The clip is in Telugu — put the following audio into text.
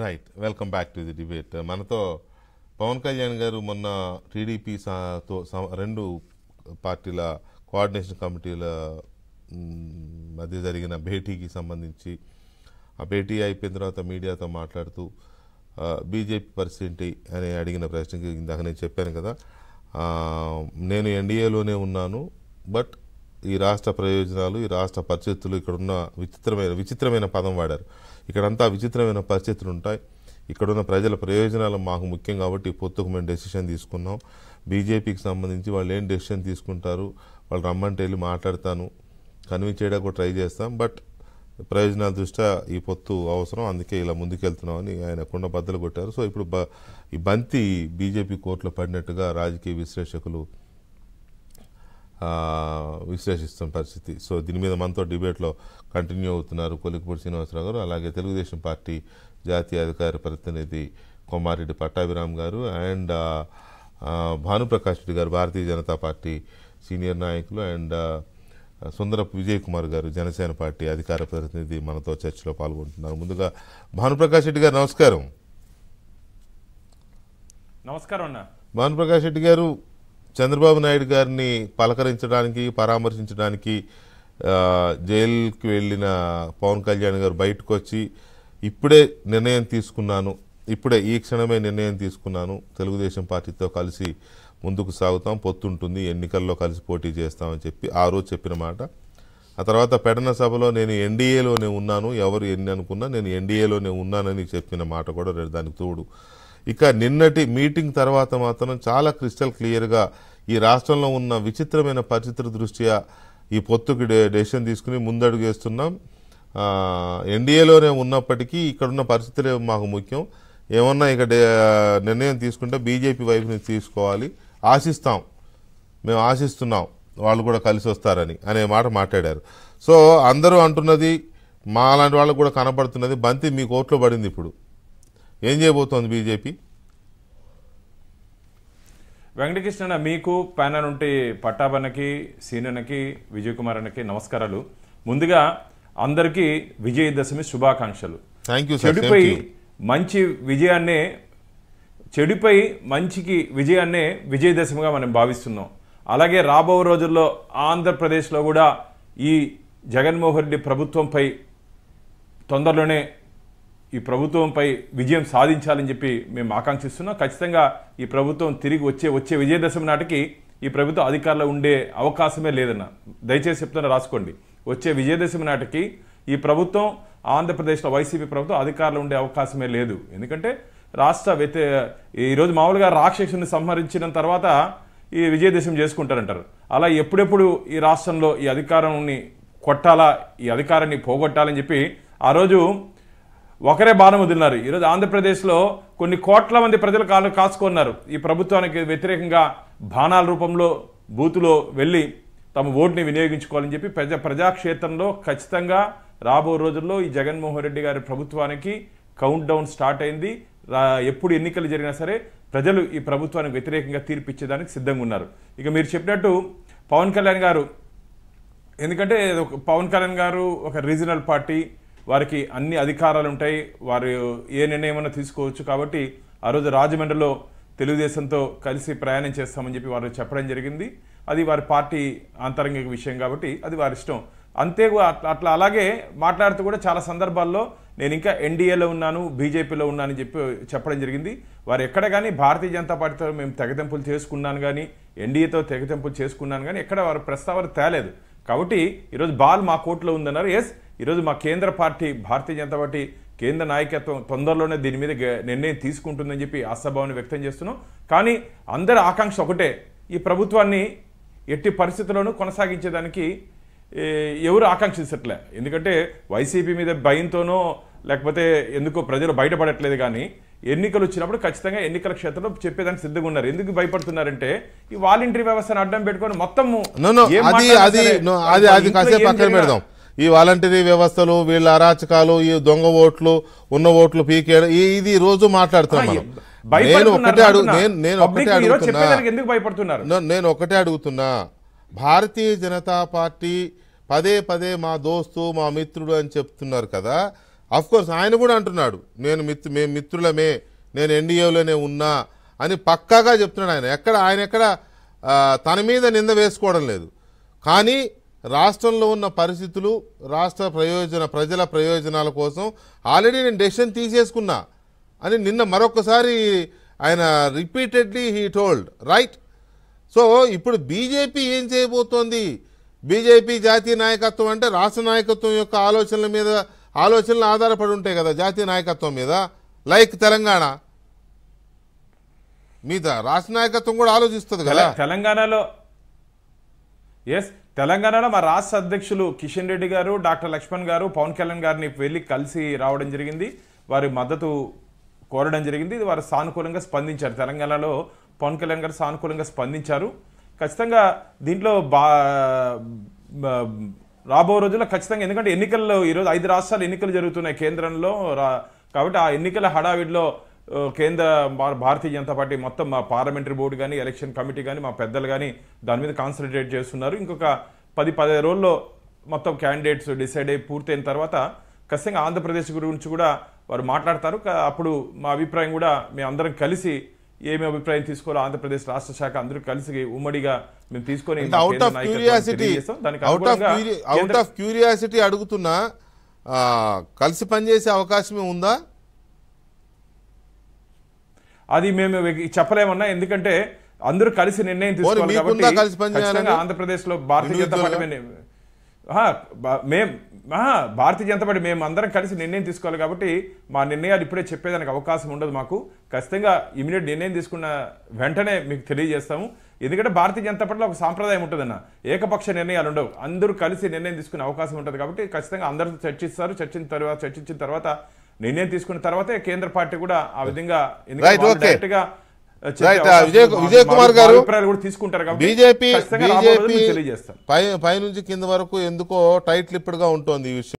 right welcome back to the debate మనతో పవన్ కళ్యాణ్ గారు మొన్న టీడీపీ తో రెండు పార్టీల కోఆర్డినేషన్ కమిటీల మధ్య జరిగిన భేటీకి సంబంధించి ఆ భేటీ అయిపోయిన తర్వాత మీడియాతో మాట్లాడుతూ బీజేపీ పరిస్థితి అని అడిగిన ప్రశ్నకి ఇందాక నేను చెప్పాను కదా నేను ఎన్డీఏలోనే ఉన్నాను బట్ ఈ రాష్ట్ర ప్రయోజనాలు ఈ రాష్ట్ర పరిస్థితులు ఇక్కడున్న విచిత్రమైన విచిత్రమైన పదం వాడారు ఇక్కడంతా విచిత్రమైన పరిస్థితులు ఉంటాయి ఇక్కడున్న ప్రజల ప్రయోజనాలు మాకు ముఖ్యం కాబట్టి పొత్తుకు మేము డెసిషన్ తీసుకున్నాం బీజేపీకి సంబంధించి వాళ్ళు ఏం డెసిషన్ తీసుకుంటారు వాళ్ళు రమ్మంటే వెళ్ళి మాట్లాడతాను కన్విన్స్ చేయడానికి ట్రై చేస్తాం బట్ ప్రయోజనాల దృష్ట్యా ఈ పొత్తు అవసరం అందుకే ఇలా ముందుకెళ్తున్నామని ఆయన కుండ బద్దలు కొట్టారు సో ఇప్పుడు ఈ బంతి బీజేపీ కోర్టులో పడినట్టుగా రాజకీయ విశ్లేషకులు విశ్లేషిస్తున్న పరిస్థితి సో దీని మీద మనతో డిబేట్లో కంటిన్యూ అవుతున్నారు కొలికిపూడి శ్రీనివాసరావు గారు అలాగే తెలుగుదేశం పార్టీ జాతీయ అధికార ప్రతినిధి కొమారెడ్డి పట్టాభిరామ్ గారు అండ్ భానుప్రకాష్ రెడ్డి గారు భారతీయ జనతా పార్టీ సీనియర్ నాయకులు అండ్ సుందర విజయ్ కుమార్ గారు జనసేన పార్టీ అధికార ప్రతినిధి మనతో చర్చలో పాల్గొంటున్నారు ముందుగా భానుప్రకాష్ రెడ్డి గారు నమస్కారం నమస్కారం అన్న భానుప్రకాష్ రెడ్డి గారు చంద్రబాబు నాయుడు గారిని పలకరించడానికి పరామర్శించడానికి జైలుకి వెళ్ళిన పవన్ కళ్యాణ్ గారు బయటకు వచ్చి ఇప్పుడే నిర్ణయం తీసుకున్నాను ఇప్పుడే ఈ క్షణమే నిర్ణయం తీసుకున్నాను తెలుగుదేశం పార్టీతో కలిసి ముందుకు సాగుతాం పొత్తుంటుంది ఎన్నికల్లో కలిసి పోటీ చేస్తామని చెప్పి ఆ రోజు చెప్పిన మాట ఆ తర్వాత పెడన సభలో నేను ఎన్డీఏలోనే ఉన్నాను ఎవరు ఎన్ని అనుకున్నా నేను ఎన్డీఏలోనే ఉన్నానని చెప్పిన మాట కూడా దానికి తోడు ఇక నిన్నటి మీటింగ్ తర్వాత మాత్రం చాలా క్రిస్టల్ క్లియర్గా ఈ రాష్ట్రంలో ఉన్న విచిత్రమైన పరిస్థితుల దృష్ట్యా ఈ పొత్తుకి డెసిషన్ తీసుకుని ముందడుగు వేస్తున్నాం ఎన్డీఏలోనే ఉన్నప్పటికీ ఇక్కడున్న పరిస్థితులే మాకు ముఖ్యం ఏమన్నా ఇక నిర్ణయం తీసుకుంటే బీజేపీ వైపు నుంచి తీసుకోవాలి ఆశిస్తాం మేము ఆశిస్తున్నాం వాళ్ళు కూడా కలిసి వస్తారని అనే మాట మాట్లాడారు సో అందరూ అంటున్నది మా అలాంటి వాళ్ళకు కూడా కనబడుతున్నది బంతి మీ కోర్టులో పడింది ఇప్పుడు ఏం చేయబోతోంది బీజేపీ వెంకటకృష్ణ మీకు ప్యానల్ ఉంటే పట్టాభన్నకి సీనన్నకి విజయ్ కుమార్ అన్నకి నమస్కారాలు ముందుగా అందరికీ విజయదశమి శుభాకాంక్షలు చెడుపై మంచి విజయాన్నే చెడుపై మంచికి విజయాన్నే విజయదశమిగా మనం భావిస్తున్నాం అలాగే రాబో రోజుల్లో ఆంధ్రప్రదేశ్లో కూడా ఈ జగన్మోహన్ రెడ్డి ప్రభుత్వంపై తొందరలోనే ఈ ప్రభుత్వంపై విజయం సాధించాలని చెప్పి మేము ఆకాంక్షిస్తున్నాం ఖచ్చితంగా ఈ ప్రభుత్వం తిరిగి వచ్చే వచ్చే విజయదశమి నాటికి ఈ ప్రభుత్వం అధికారంలో ఉండే అవకాశమే లేదన్న దయచేసి చెప్తున్నా రాసుకోండి వచ్చే విజయదశమి నాటికి ఈ ప్రభుత్వం ఆంధ్రప్రదేశ్లో వైసీపీ ప్రభుత్వం అధికారంలో ఉండే అవకాశమే లేదు ఎందుకంటే రాష్ట్ర వ్యతి ఈరోజు మామూలుగా రాక్షసుని సంహరించిన తర్వాత ఈ విజయదశమి చేసుకుంటారంటారు అలా ఎప్పుడెప్పుడు ఈ రాష్ట్రంలో ఈ అధికారాన్ని కొట్టాలా ఈ అధికారాన్ని పోగొట్టాలని చెప్పి ఆ రోజు ఒకరే బాణం వదిలినారు ఈరోజు ఆంధ్రప్రదేశ్లో కొన్ని కోట్ల మంది ప్రజలు కాళ్ళు కాసుకున్నారు ఈ ప్రభుత్వానికి వ్యతిరేకంగా బాణాల రూపంలో బూతులో వెళ్ళి తమ ఓటుని వినియోగించుకోవాలని చెప్పి ప్రజా ప్రజాక్షేత్రంలో ఖచ్చితంగా రాబో రోజుల్లో ఈ జగన్మోహన్ రెడ్డి గారి ప్రభుత్వానికి కౌంట్ డౌన్ స్టార్ట్ అయింది ఎప్పుడు ఎన్నికలు జరిగినా సరే ప్రజలు ఈ ప్రభుత్వానికి వ్యతిరేకంగా తీర్పిచ్చేదానికి సిద్ధంగా ఉన్నారు ఇక మీరు చెప్పినట్టు పవన్ కళ్యాణ్ గారు ఎందుకంటే పవన్ కళ్యాణ్ గారు ఒక రీజనల్ పార్టీ వారికి అన్ని అధికారాలు ఉంటాయి వారు ఏ నిర్ణయం తీసుకోవచ్చు కాబట్టి ఆ రోజు రాజమండ్రిలో తెలుగుదేశంతో కలిసి ప్రయాణం చేస్తామని చెప్పి వారు చెప్పడం జరిగింది అది వారి పార్టీ అంతరంగిక విషయం కాబట్టి అది వారి ఇష్టం అంతే అట్లా అలాగే మాట్లాడుతూ కూడా చాలా సందర్భాల్లో నేను ఇంకా ఎన్డీఏలో ఉన్నాను బీజేపీలో ఉన్నానని చెప్పి చెప్పడం జరిగింది వారు ఎక్కడ కానీ భారతీయ జనతా పార్టీతో మేము తెగతింపులు చేసుకున్నాను కానీ ఎన్డీఏతో తెగతింపులు చేసుకున్నాను కానీ ఎక్కడ వారు ప్రస్తావన తేలేదు కాబట్టి ఈరోజు బాల్ మా కోర్టులో ఉందన్నారు ఎస్ ఈరోజు మా కేంద్ర పార్టీ భారతీయ జనతా పార్టీ కేంద్ర నాయకత్వం తొందరలోనే దీని మీద నిర్ణయం తీసుకుంటుందని చెప్పి ఆశాభావాన్ని వ్యక్తం చేస్తున్నాం కానీ అందరి ఆకాంక్ష ఒకటే ఈ ప్రభుత్వాన్ని ఎట్టి పరిస్థితుల్లోనూ కొనసాగించేదానికి ఎవరు ఆకాంక్షించట్లే ఎందుకంటే వైసీపీ మీద భయంతోనో లేకపోతే ఎందుకో ప్రజలు బయటపడట్లేదు కానీ ఎన్నికలు వచ్చినప్పుడు ఖచ్చితంగా ఎన్నికల క్షేత్రంలో చెప్పేదానికి సిద్ధంగా ఉన్నారు ఎందుకు భయపడుతున్నారంటే ఈ వాలంటరీ వ్యవస్థను అడ్డం పెట్టుకొని మొత్తం ఈ వాలంటరీ వ్యవస్థలు వీళ్ళ అరాచకాలు ఈ దొంగ ఓట్లు ఉన్న ఓట్లు పీకేయడం ఇది రోజు మాట్లాడుతున్నాం నేను ఒకటే అడుగు నేను ఒకటే అడుగుతున్నా నేను ఒకటే అడుగుతున్నా భారతీయ జనతా పార్టీ పదే పదే మా దోస్తు మా మిత్రుడు అని చెప్తున్నారు కదా కోర్స్ ఆయన కూడా అంటున్నాడు నేను మిత్ మేము మిత్రులమే నేను ఎన్డీఏలోనే ఉన్నా అని పక్కాగా చెప్తున్నాడు ఆయన ఎక్కడ ఆయన ఎక్కడ తన మీద నింద వేసుకోవడం లేదు కానీ రాష్ట్రంలో ఉన్న పరిస్థితులు రాష్ట్ర ప్రయోజన ప్రజల ప్రయోజనాల కోసం ఆల్రెడీ నేను డెసిషన్ తీసేసుకున్నా అని నిన్న మరొకసారి ఆయన repeatedly he told right so ఇప్పుడు బీజేపీ ఏం చేయబోతోంది బీజేపీ జాతీయ నాయకత్వం అంటే రాష్ట్ర నాయకత్వం యొక్క ఆలోచనల మీద ఆలోచనలు ఆధారపడి ఉంటాయి కదా జాతీయ నాయకత్వం మీద లైక్ తెలంగాణ మీద రాష్ట్ర నాయకత్వం కూడా ఆలోచిస్తుంది కదా తెలంగాణలో ఎస్ తెలంగాణలో మా రాష్ట్ర అధ్యక్షులు కిషన్ రెడ్డి గారు డాక్టర్ లక్ష్మణ్ గారు పవన్ కళ్యాణ్ గారిని వెళ్ళి కలిసి రావడం జరిగింది వారి మద్దతు కోరడం జరిగింది ఇది వారు సానుకూలంగా స్పందించారు తెలంగాణలో పవన్ కళ్యాణ్ గారు సానుకూలంగా స్పందించారు ఖచ్చితంగా దీంట్లో బా రాబో రోజుల్లో ఖచ్చితంగా ఎందుకంటే ఎన్నికల్లో ఈరోజు ఐదు రాష్ట్రాలు ఎన్నికలు జరుగుతున్నాయి కేంద్రంలో కాబట్టి ఆ ఎన్నికల హడావిడిలో కేంద్ర భారతీయ జనతా పార్టీ మొత్తం మా పార్లమెంటరీ బోర్డు కానీ ఎలక్షన్ కమిటీ కానీ మా పెద్దలు కానీ దాని మీద కాన్సన్ట్రేట్ చేస్తున్నారు ఇంకొక పది పదిహేను రోజుల్లో మొత్తం క్యాండిడేట్స్ డిసైడ్ అయ్యి పూర్తయిన తర్వాత ఖచ్చితంగా ఆంధ్రప్రదేశ్ గురించి కూడా వారు మాట్లాడతారు అప్పుడు మా అభిప్రాయం కూడా మేము అందరం కలిసి ఏమి అభిప్రాయం తీసుకోవాలో ఆంధ్రప్రదేశ్ రాష్ట్ర శాఖ అందరూ కలిసి ఉమ్మడిగా మేము తీసుకొని అడుగుతున్నా కలిసి పనిచేసే అవకాశమే ఉందా అది మేము చెప్పలేమన్నా ఎందుకంటే అందరూ కలిసి నిర్ణయం తీసుకోవాలి కాబట్టి ఆంధ్రప్రదేశ్ లో భారతీయ జనతా పార్టీ మేము భారతీయ జనతా పార్టీ మేము అందరం కలిసి నిర్ణయం తీసుకోవాలి కాబట్టి మా నిర్ణయాలు ఇప్పుడే చెప్పేదానికి అవకాశం ఉండదు మాకు ఖచ్చితంగా ఇమీడియట్ నిర్ణయం తీసుకున్న వెంటనే మీకు తెలియజేస్తాము ఎందుకంటే భారతీయ జనతా పార్టీలో ఒక సాంప్రదాయం ఉంటుందన్న ఏకపక్ష నిర్ణయాలు ఉండవు అందరూ కలిసి నిర్ణయం తీసుకునే అవకాశం ఉంటుంది కాబట్టి ఖచ్చితంగా అందరూ చర్చిస్తారు చర్చించిన తర్వాత చర్చించిన తర్వాత నిర్ణయం తీసుకున్న తర్వాతే కేంద్ర పార్టీ కూడా ఆ విధంగా విజయ్ కుమార్ గారు బీజేపీ బీజేపీ పై నుంచి కింద వరకు ఎందుకో టైట్ లిప్డ్ గా ఉంటుంది ఈ విషయం